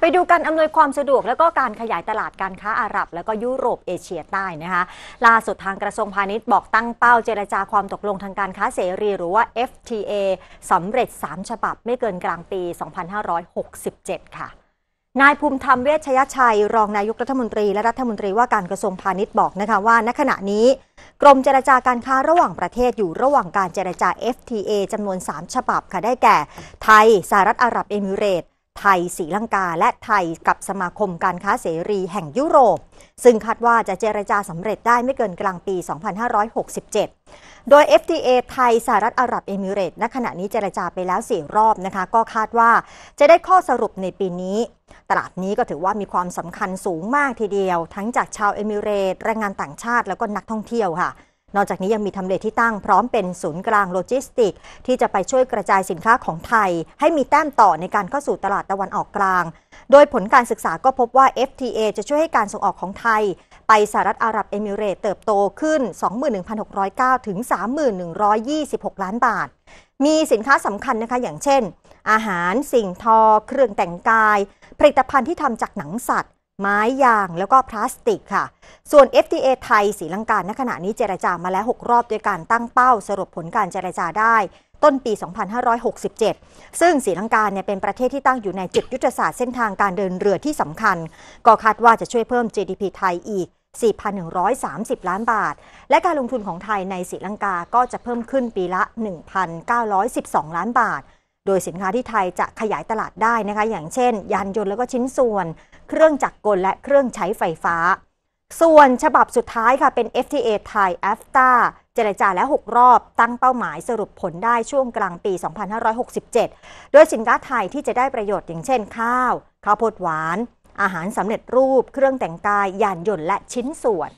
ไปดูการอำนวยความสะดวกแล้วก็การขยายตลาดการค้าอาหรับ แล้วก็ยุโรปเอเชียใต้นะคะล่าสุดทางกระทรวงพาณิชย์บอกตั้งเป้าเจรจาความตกลงทางการค้าเสรีหรือว่า FTA สำเร็จ 3 ฉบับ ไม่เกินกลางปี 2567 ค่ะ นายภูมิธรรมเวชยชัย รองนายกรัฐมนตรี และรัฐมนตรีว่าการกระทรวงพาณิชย์บอกนะคะว่าณขณะนี้ กรมเจรจาการค้าระหว่างประเทศอยู่ระหว่างการเจรจา FTA จำนวน 3 ฉบับค่ะได้แก่ ไทยสหรัฐอาหรับเอมิเรตส์ไทยศรีลังกา และไทยกับสมาคมการค้าเสรีแห่งยุโรป ซึ่งคาดว่าจะเจรจาสำเร็จได้ไม่เกินกลางปี 2567 โดย FTA ไทยสหรัฐอาหรับเอมิเรตณขณะนี้เจรจาไปแล้วสี่รอบนะคะ ก็คาดว่าจะได้ข้อสรุปในปีนี้ ตลาดนี้ก็ถือว่ามีความสำคัญสูงมากทีเดียว ทั้งจากชาวเอมิเรต แรงงานต่างชาติ แล้วก็นักท่องเที่ยวค่ะนอกจากนี้ยังมีทำเลที่ตั้งพร้อมเป็นศูนย์กลางโลจิสติกที่จะไปช่วยกระจายสินค้าของไทย ให้มีแต้มต่อในการเข้าสู่ตลาดตะวันออกกลาง โดยผลการศึกษาก็พบว่า FTA จะช่วยให้การส่งออกของไทยไปสหรัฐอาหรับเอมิเรตเติบโตขึ้น 21,609 ถึง 31,126 ล้านบาท มีสินค้าสำคัญนะคะ อย่างเช่น อาหาร สิ่งทอ เครื่องแต่งกาย ผลิตภัณฑ์ที่ทำจากหนังสัตว์ไม้ ยางแล้วก็พลาสติกค่ะ ส่วน FTA ไทย สีลังกาณขณะนี้เจรจามาแล้ว6รอบด้วยการตั้งเป้า สรุปผลการเจรจาได้ ต้นปี 2567 ซึ่งสีลังกาเนี่ยเป็นประเทศที่ตั้งอยู่ในจุดยุทธศาสตร์เส้นทางการเดินเรือที่สำคัญ ก็คาดว่าจะช่วยเพิ่ม GDP ไทยอีก 4,130 ล้านบาท และการลงทุนของไทยในสีลังกาก็จะเพิ่มขึ้นปีละ1,912ล้านบาท โดยสินค้าที่ไทยจะขยายตลาดได้นะคะ อย่างเช่นยานยนต์แล้วก็ชิ้นส่วนเครื่องจักรกลและเครื่องใช้ไฟฟ้า ส่วนฉบับสุดท้ายค่ะเป็น FTA ไทย AFTA จรจาแล้ว6รอบตั้งเป้าหมายสรุปผลได้ช่วงกลางปี 2567 โดยสินค้าไทยที่จะได้ประโยชน์อย่างเช่นข้าว ข้าวโพดหวาน อาหารสำเร็จรูป เครื่องแต่งกายยานยนต์และชิ้นส่วน